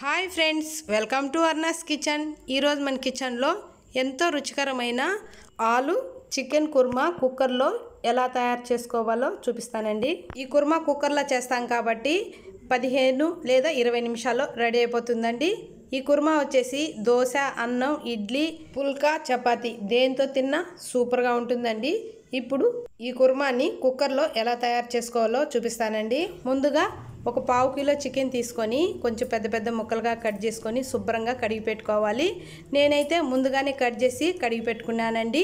hi friends welcome to Arna's kitchen ఈరోజు మన కిచెన్లో ఎంతో రుచికరమైన ఆలు చికెన్ కుర్మా కుక్కర్లో ఎలా తయారు చేసుకోవాలో చూపిస్తానండి ఈ కుర్మా కుక్కర్లో చేస్తాం కాబట్టి పదిహేను లేదా ఇరవై నిమిషాల్లో రెడీ అయిపోతుందండి ఈ కుర్మా వచ్చేసి దోశ అన్నం ఇడ్లీ పుల్కా చపాతి దేంతో తిన్నా సూపర్గా ఉంటుందండి ఇప్పుడు ఈ కుర్మాని కుక్కర్లో ఎలా తయారు చేసుకోవాలో చూపిస్తానండి ముందుగా ఒక పావు కిలో చికెన్ తీసుకొని కొంచెం పెద్ద పెద్ద ముక్కలుగా కట్ చేసుకొని శుభ్రంగా కడిగి పెట్టుకోవాలి నేనైతే ముందుగానే కట్ చేసి కడిగి పెట్టుకున్నానండి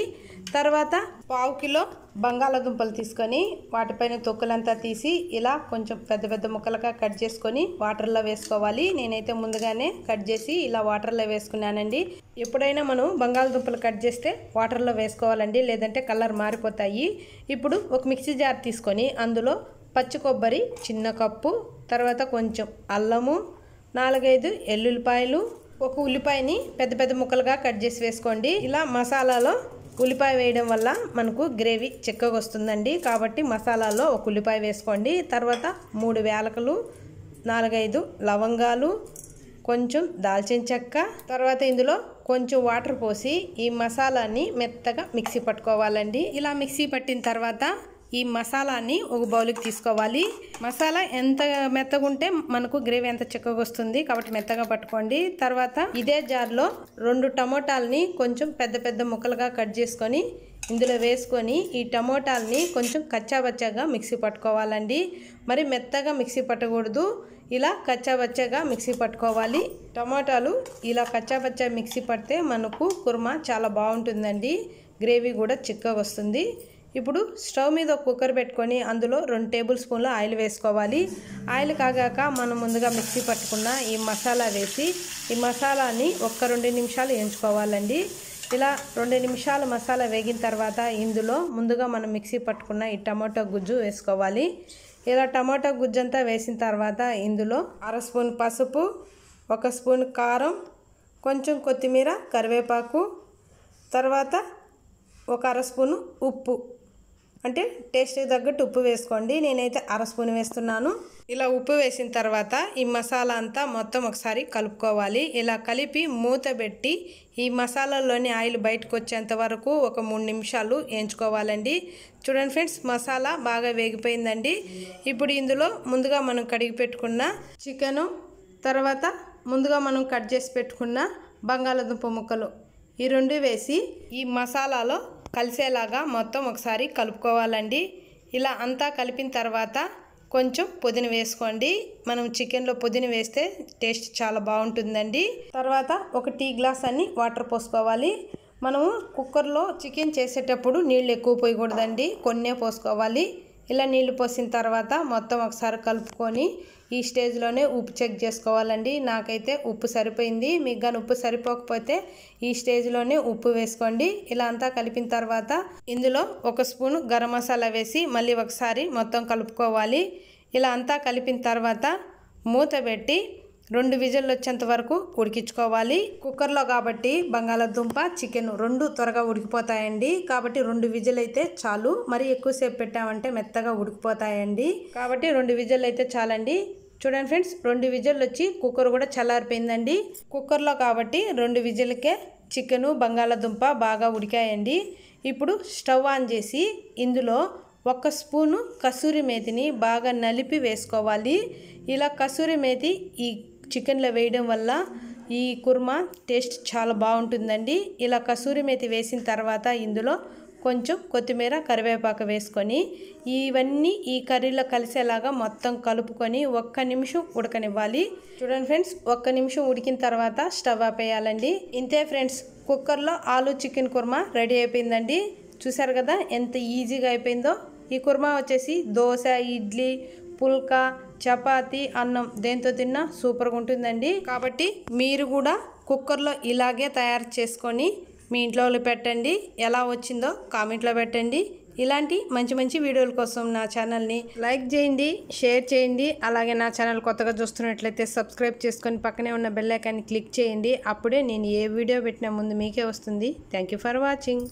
తర్వాత పావు కిలో బంగాళదుంపలు తీసుకొని వాటిపైన తొక్కులంతా తీసి ఇలా కొంచెం పెద్ద పెద్ద ముక్కలుగా కట్ చేసుకొని వాటర్లో వేసుకోవాలి నేనైతే ముందుగానే కట్ చేసి ఇలా వాటర్లో వేసుకున్నానండి ఎప్పుడైనా మనం బంగాళదుంపలు కట్ చేస్తే వాటర్లో వేసుకోవాలండి లేదంటే కలర్ మారిపోతాయి ఇప్పుడు ఒక మిక్సీ జార్ తీసుకొని అందులో పచ్చి కొబ్బరి చిన్న కప్పు తర్వాత కొంచెం అల్లము నాలుగైదు ఎల్లుల్లిపాయలు ఒక ఉల్లిపాయని పెద్ద పెద్ద ముక్కలుగా కట్ చేసి వేసుకోండి ఇలా మసాలాలో ఉల్లిపాయ వేయడం వల్ల మనకు గ్రేవీ చిక్కగా వస్తుందండి కాబట్టి మసాలాలో ఒక ఉల్లిపాయ వేసుకోండి తర్వాత మూడు వేలకలు నాలుగైదు లవంగాలు కొంచెం దాల్చిన చెక్క తర్వాత ఇందులో కొంచెం వాటర్ పోసి ఈ మసాలాని మెత్తగా మిక్సీ పట్టుకోవాలండి ఇలా మిక్సీ పట్టిన తర్వాత ఈ మసాలాని ఒక బౌల్కి తీసుకోవాలి మసాలా ఎంత మెత్తగా ఉంటే మనకు గ్రేవీ ఎంత చిక్కగా వస్తుంది కాబట్టి మెత్తగా పట్టుకోండి తర్వాత ఇదే జార్లో రెండు టమోటాలని కొంచెం పెద్ద పెద్ద ముక్కలుగా కట్ చేసుకొని ఇందులో వేసుకొని ఈ టమోటాలని కొంచెం కచ్చాబచ్చాగా మిక్సీ పట్టుకోవాలండి మరి మెత్తగా మిక్సీ పట్టకూడదు ఇలా కచ్చాబచ్చాగా మిక్సీ పట్టుకోవాలి టమాటాలు ఇలా కచ్చాబచ్చా మిక్సీ పడితే మనకు కుర్మా చాలా బాగుంటుందండి గ్రేవీ కూడా చిక్కగా వస్తుంది ఇప్పుడు స్టవ్ మీద ఒక కుక్కర్ పెట్టుకొని అందులో రెండు టేబుల్ స్పూన్ల ఆయిల్ వేసుకోవాలి ఆయిల్ కాగాక మనం ముందుగా మిక్సీ పట్టుకున్న ఈ మసాలా వేసి ఈ మసాలాని ఒక్క రెండు నిమిషాలు ఎంచుకోవాలండి ఇలా రెండు నిమిషాలు మసాలా వేగిన తర్వాత ఇందులో ముందుగా మనం మిక్సీ పట్టుకున్న ఈ టమాటో గుజ్జు వేసుకోవాలి ఇలా టమాటో గుజ్జంతా వేసిన తర్వాత ఇందులో అర స్పూన్ పసుపు ఒక స్పూన్ కారం కొంచెం కొత్తిమీర కరివేపాకు తర్వాత ఒక అర స్పూను ఉప్పు అంటే టేస్ట్కి తగ్గట్టు ఉప్పు వేసుకోండి నేనైతే అర స్పూన్ వేస్తున్నాను ఇలా ఉప్పు వేసిన తర్వాత ఈ మసాలా అంతా మొత్తం ఒకసారి కలుపుకోవాలి ఇలా కలిపి మూత పెట్టి ఈ మసాలాలోని ఆయిల్ బయటకు వచ్చేంత వరకు ఒక మూడు నిమిషాలు వేయించుకోవాలండి చూడండి ఫ్రెండ్స్ మసాలా బాగా వేగిపోయిందండి ఇప్పుడు ఇందులో ముందుగా మనం కడిగి పెట్టుకున్న చికెను తర్వాత ముందుగా మనం కట్ చేసి పెట్టుకున్న బంగాళదుంప ముక్కలు ఈ రెండు వేసి ఈ మసాలాలో కలిసేలాగా మొత్తం ఒకసారి కలుపుకోవాలండి ఇలా అంతా కలిపిన తర్వాత కొంచెం పుదీన వేసుకోండి మనం చికెన్లో పుదీన వేస్తే టేస్ట్ చాలా బాగుంటుందండి తర్వాత ఒక టీ గ్లాస్ అన్ని వాటర్ పోసుకోవాలి మనము కుక్కర్లో చికెన్ చేసేటప్పుడు నీళ్ళు ఎక్కువ పోయకూడదండి కొన్నే పోసుకోవాలి ఇలా నీళ్ళు పోసిన తర్వాత మొత్తం ఒకసారి కలుపుకొని ఈ స్టేజ్లోనే ఉప్పు చెక్ చేసుకోవాలండి నాకైతే ఉప్పు సరిపోయింది మీకు కానీ ఉప్పు సరిపోకపోతే ఈ స్టేజ్లోనే ఉప్పు వేసుకోండి ఇలా అంతా కలిపిన తర్వాత ఇందులో ఒక స్పూన్ గరం మసాలా వేసి మళ్ళీ ఒకసారి మొత్తం కలుపుకోవాలి ఇలా అంతా కలిపిన తర్వాత మూత పెట్టి రెండు విజిల్లు వచ్చేంత వరకు ఉడికించుకోవాలి కుక్కర్లో కాబట్టి బంగాళదుంప చికెన్ రెండు త్వరగా ఉడికిపోతాయండి కాబట్టి రెండు విజిల్ అయితే చాలు మరి ఎక్కువసేపు పెట్టామంటే మెత్తగా ఉడికిపోతాయండి కాబట్టి రెండు విజిల్ అయితే చాలండి చూడండి ఫ్రెండ్స్ రెండు విజిల్లు వచ్చి కుక్కర్ కూడా చల్లారిపోయిందండి కుక్కర్లో కాబట్టి రెండు విజిల్కే చికెను బంగాళదుంప బాగా ఉడికాయండి ఇప్పుడు స్టవ్ ఆన్ చేసి ఇందులో ఒక స్పూను కసూరి మేతిని బాగా నలిపి వేసుకోవాలి ఇలా కసూరి మేతి ఈ చికెన్లో వేయడం వల్ల ఈ కుర్మా టేస్ట్ చాలా బాగుంటుందండి ఇలా కసూరి మేతి వేసిన తర్వాత ఇందులో కొంచెం కొత్తిమీర కరివేపాకు వేసుకొని ఇవన్నీ ఈ కర్రీలో కలిసేలాగా మొత్తం కలుపుకొని ఒక్క నిమిషం ఉడకనివ్వాలి చూడండి ఫ్రెండ్స్ ఒక్క నిమిషం ఉడికిన తర్వాత స్టవ్ ఆపేయాలండి ఇంతే ఫ్రెండ్స్ కుక్కర్లో ఆలు చికెన్ కుర్మా రెడీ అయిపోయిందండి చూసారు కదా ఎంత ఈజీగా అయిపోయిందో ఈ కుర్మా వచ్చేసి దోశ ఇడ్లీ పుల్కా చపాతి అన్నం దేంతో తిన్నా సూపర్గా ఉంటుందండి కాబట్టి మీరు కూడా కుక్కర్లో ఇలాగే తయారు చేసుకొని మీ ఇంట్లో పెట్టండి ఎలా వచ్చిందో కామెంట్లో పెట్టండి ఇలాంటి మంచి మంచి వీడియోల కోసం నా ఛానల్ని లైక్ చేయండి షేర్ చేయండి అలాగే నా ఛానల్ కొత్తగా చూస్తున్నట్లయితే సబ్స్క్రైబ్ చేసుకొని పక్కనే ఉన్న బెల్లైకాన్ని క్లిక్ చేయండి అప్పుడే నేను ఏ వీడియో పెట్టినా ముందు మీకే వస్తుంది థ్యాంక్ ఫర్ వాచింగ్